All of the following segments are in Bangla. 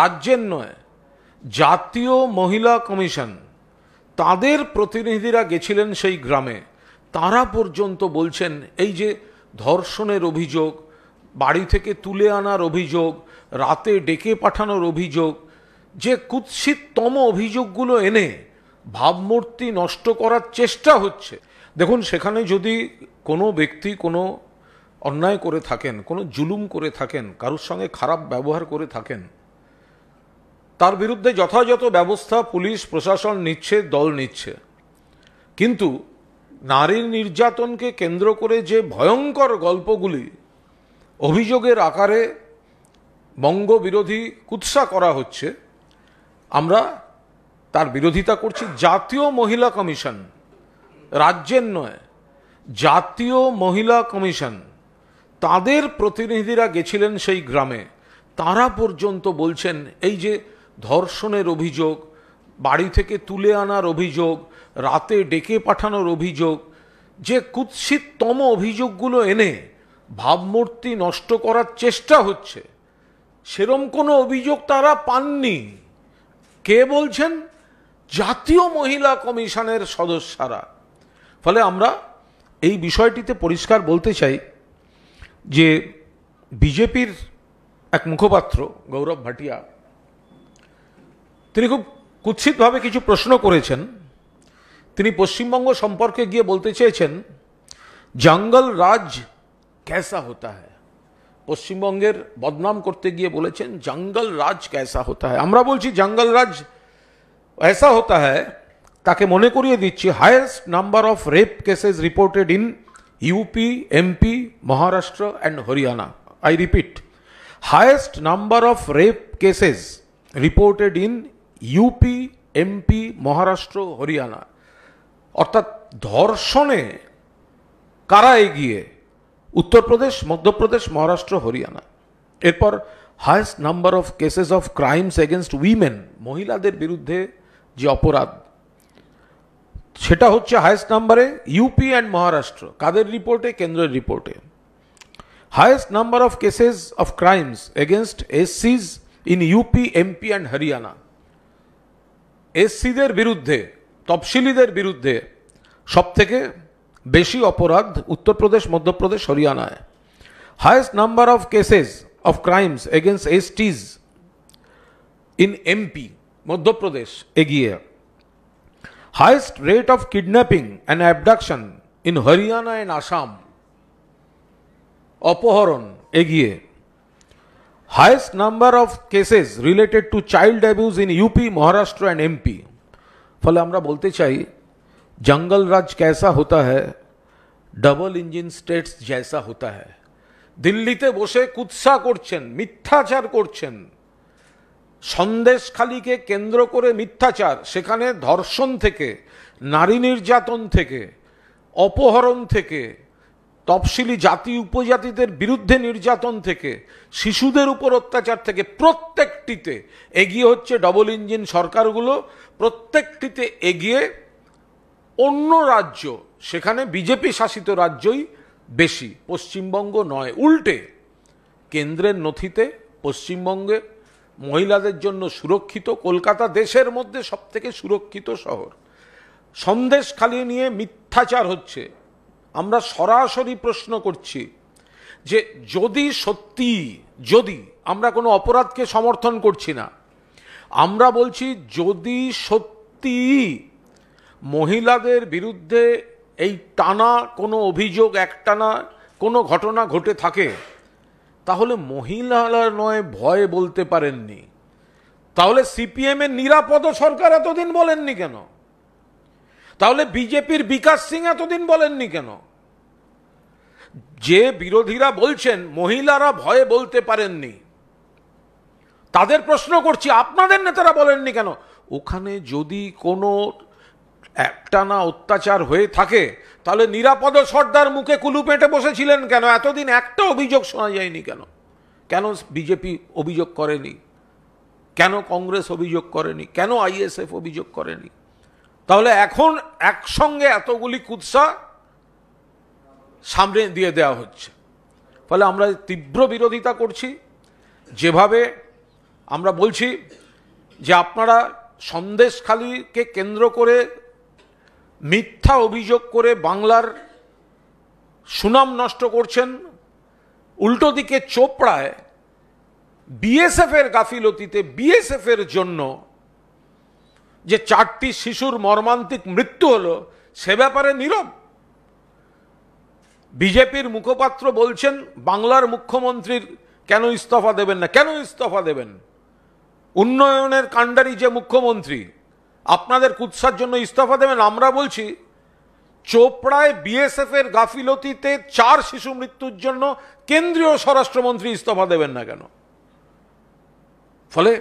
রাজ্যের নয় জাতীয় মহিলা কমিশন তাদের প্রতিনিধিরা গেছিলেন সেই গ্রামে তারা পর্যন্ত বলছেন এই যে ধর্ষণের অভিযোগ বাড়ি থেকে তুলে আনার অভিযোগ রাতে ডেকে পাঠানোর অভিযোগ যে কুৎসিততম অভিযোগগুলো এনে ভাবমূর্তি নষ্ট করার চেষ্টা হচ্ছে দেখুন সেখানে যদি কোনো ব্যক্তি কোনো অন্যায় করে থাকেন কোনো জুলুম করে থাকেন কারোর সঙ্গে খারাপ ব্যবহার করে থাকেন তার বিরুদ্ধে যথাযথ ব্যবস্থা পুলিশ প্রশাসন নিচ্ছে দল নিচ্ছে কিন্তু নারীর নির্যাতনকে কেন্দ্র করে যে ভয়ঙ্কর গল্পগুলি অভিযোগের আকারে বঙ্গবিরোধী কুৎসা করা হচ্ছে আমরা তার বিরোধিতা করছি জাতীয় মহিলা কমিশন রাজ্যের নয় জাতীয় মহিলা কমিশন তাদের প্রতিনিধিরা গেছিলেন সেই গ্রামে তারা পর্যন্ত বলছেন এই যে ধর্ষণের অভিযোগ বাড়ি থেকে তুলে আনার অভিযোগ রাতে ডেকে পাঠানোর অভিযোগ যে কুৎসিততম অভিযোগগুলো এনে ভাবমূর্তি নষ্ট করার চেষ্টা হচ্ছে সেরম কোনো অভিযোগ তারা পাননি কে বলছেন জাতীয় মহিলা কমিশনের সদস্যরা ফলে আমরা এই বিষয়টিতে পরিষ্কার বলতে চাই যে বিজেপির এক মুখপাত্র গৌরব ভাটিয়া তিনি খুব কুৎসিতভাবে কিছু প্রশ্ন করেছেন তিনি পশ্চিমবঙ্গ সম্পর্কে গিয়ে বলতে চেয়েছেন জঙ্গল রাজ ক্যাসা হতা হ্যাঁ পশ্চিমবঙ্গের বদনাম করতে গিয়ে বলেছেন জঙ্গল রাজ ক্যাসা হতা হ্যাঁ আমরা বলছি জঙ্গল রাজ এসা হতা হ্যাঁ তাকে মনে করিয়ে দিচ্ছি highest number of rape cases reported in UP MP Maharashtra and Haryana I repeat highest number of rape cases reported in UP MP Maharashtra Haryana অর্থাৎ ধর্ষণে কারা এগিয়ে উত্তরপ্রদেশ মধ্যপ্রদেশ মহারাষ্ট্র হরিয়ানা এরপর highest number of cases of crimes against women মহিলাদের বিরুদ্ধে যে অপরাধ সেটা হচ্ছে হায়েস্ট নাম্বারে ইউপি অ্যান্ড মহারাষ্ট্র কাদের রিপোর্টে কেন্দ্রের রিপোর্টে highest number of cases of crimes against এসসিজ in UP MP and Haryana এসসিদের বিরুদ্ধে তফসিলিদের বিরুদ্ধে সবথেকে বেশি অপরাধ উত্তরপ্রদেশ মধ্যপ্রদেশ হরিয়ানায় highest number of cases of crimes against STs in MP Madhya Pradesh এগিয়ে highest rate of kidnapping and abduction in Haryana and Assam অপহরণ এগিয়ে Highest number of cases related to child abuse in UP, Maharashtra and MP. ফলে আমরা বলতে চাই জঙ্গল রাজ কেসা হতা হ্যায় ডবল ইঞ্জিন স্টেটস জেসা হতা হ্যাঁ দিল্লিতে বসে কুৎসা করছেন মিথ্যাচার করছেন সন্দেশখালিকে কেন্দ্র করে মিথ্যাচার সেখানে ধর্ষণ থেকে নারী নির্যাতন থেকে অপহরণ থেকে তফসিলি জাতি উপজাতিদের বিরুদ্ধে নির্যাতন থেকে শিশুদের উপর অত্যাচার থেকে প্রত্যেকটিতে এগিয়ে হচ্ছে ডবল ইঞ্জিন সরকারগুলো প্রত্যেকটিতে এগিয়ে অন্য রাজ্য সেখানে বিজেপি শাসিত রাজ্যই বেশি পশ্চিমবঙ্গ নয় উল্টে কেন্দ্রের নথিতে পশ্চিমবঙ্গে মহিলাদের জন্য সুরক্ষিত কলকাতা দেশের মধ্যে সবথেকে সুরক্ষিত শহর সন্দেশখালি নিয়ে মিথ্যাচার হচ্ছে আমরা সরাসরি প্রশ্ন করছি যে যদি সত্যি যদি আমরা কোনো অপরাধকে সমর্থন করছি না আমরা বলছি যদি সত্যি মহিলাদের বিরুদ্ধে এই টানা কোনো অভিযোগ একটানা কোনো ঘটনা ঘটে থাকে তাহলে মহিলারা নয় ভয় বলতে পারেননি তাহলে সিপিএমের নিরাপদ সরকার এতদিন বলেননি কেন তাহলে বিজেপির বিকাশ সিং এতদিন বলেননি কেন যে বিরোধীরা বলছেন মহিলারা ভয়ে বলতে পারেননি তাদের প্রশ্ন করছি আপনাদের নেতারা বলেননি কেন ওখানে যদি কোনো একটানা অত্যাচার হয়ে থাকে তাহলে নিরাপদ সর্দার মুখে কুলু পেটে বসেছিলেন কেন এতদিন একটা অভিযোগ শোনা যায়নি কেন কেন বিজেপি অভিযোগ করেনি কেন কংগ্রেস অভিযোগ করেনি কেন আইএসএফ অভিযোগ করেনি তাহলে এখন একসঙ্গে এতগুলি কুৎসা সামনে দিয়ে দেয়া হচ্ছে ফলে আমরা তীব্র বিরোধিতা করছি যেভাবে আমরা বলছি যে আপনারা সন্দেশখালিকে কেন্দ্র করে মিথ্যা অভিযোগ করে বাংলার সুনাম নষ্ট করছেন উল্টো দিকে চোপড়ায় বিএসএফের গাফিলতিতে বিএসএফের জন্য যে চারটি শিশুর মর্মান্তিক মৃত্যু হলো সে ব্যাপারে নীরব বিজেপির মুখপাত্র বলছেন বাংলার মুখ্যমন্ত্রীর কেন ইস্তফা দেবেন না কেন ইস্তফা দেবেন উন্নয়নের কাণ্ডারি যে মুখ্যমন্ত্রী আপনাদের কুৎসার জন্য ইস্তফা দেবেন আমরা বলছি চোপড়ায় বিএসএফ এর গাফিলতিতে চার শিশু মৃত্যুর জন্য কেন্দ্রীয় স্বরাষ্ট্রমন্ত্রী ইস্তফা দেবেন না কেন ফলে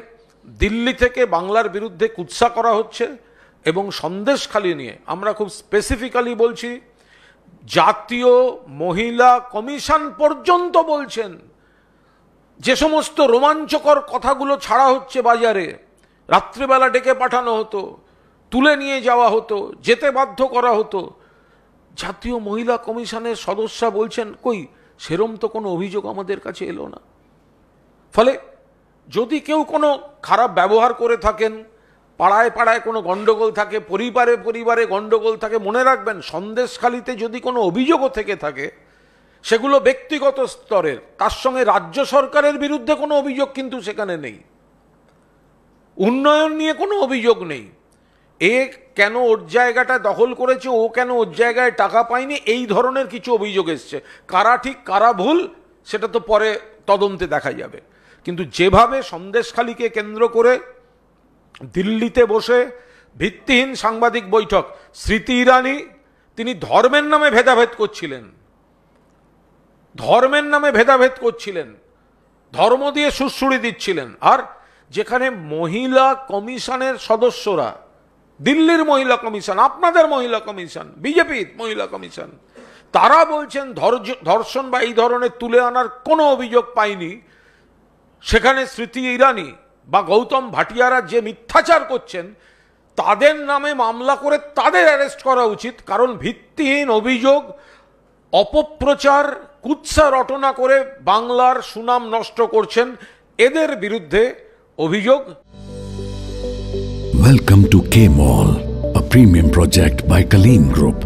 দিল্লি থেকে বাংলার বিরুদ্ধে কুৎসা করা হচ্ছে এবং সন্দেশ খালি নিয়ে আমরা খুব স্পেসিফিক্যালি বলছি জাতীয় মহিলা কমিশন পর্যন্ত বলছেন যে সমস্ত রোমাঞ্চকর কথাগুলো ছাড়া হচ্ছে বাজারে রাত্রিবেলা ডেকে পাঠানো হতো তুলে নিয়ে যাওয়া হতো যেতে বাধ্য করা হতো জাতীয় মহিলা কমিশনের সদস্যা বলছেন কই সেরম তো কোনো অভিযোগ আমাদের কাছে এলো না ফলে যদি কেউ কোনো খারাপ ব্যবহার করে থাকেন পাড়ায় পাড়ায় কোনো গণ্ডগোল থাকে পরিবারে পরিবারে গণ্ডগোল থাকে মনে রাখবেন সন্দেশখালিতে যদি কোনো অভিযোগও থেকে থাকে সেগুলো ব্যক্তিগত স্তরের তার সঙ্গে রাজ্য সরকারের বিরুদ্ধে কোনো অভিযোগ কিন্তু সেখানে নেই উন্নয়ন নিয়ে কোনো অভিযোগ নেই এ কেন ওর জায়গাটা দখল করেছে ও কেন ওর জায়গায় টাকা পায়নি এই ধরনের কিছু অভিযোগ এসছে কারা ঠিক কারা ভুল সেটা তো পরে তদন্তে দেখা যাবে কিন্তু যেভাবে সন্দেশখালিকে কেন্দ্র করে দিল্লিতে বসে ভিত্তিহীন সাংবাদিক বৈঠক স্মৃতি ইরানি তিনি ধর্মের নামে ভেদাভেদ করছিলেন ধর্মের নামে ভেদাভেদ করছিলেন ধর্ম দিয়ে সুশ্রুড়ি দিচ্ছিলেন আর যেখানে মহিলা কমিশনের সদস্যরা দিল্লির মহিলা কমিশন আপনাদের মহিলা কমিশন বিজেপির মহিলা কমিশন তারা বলছেন ধর্ষণ বা এই ধরনের তুলে আনার কোনো অভিযোগ পাইনি সেখানে স্মৃতি ইরানি বা গৌতম ভাটিয়ারা যে মিথ্যাচার করছেন তাদের নামে মামলা করে তাদের অ্যারেস্ট করা উচিত কারণ ভিত্তিহীন অভিযোগ অপপ্রচার কুৎসা রটনা করে বাংলার সুনাম নষ্ট করছেন এদের বিরুদ্ধে অভিযোগ welcome to K mall a premium project by Kalin group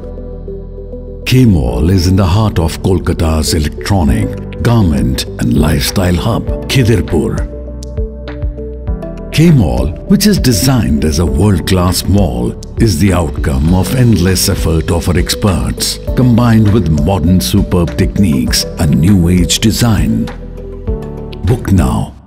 K mall is in the heart of Kolkata's electronic garment and lifestyle hub, Khidirpur. K-Mall, which is designed as a world-class mall, is the outcome of endless effort of our experts, combined with modern superb techniques and new-age design. Book now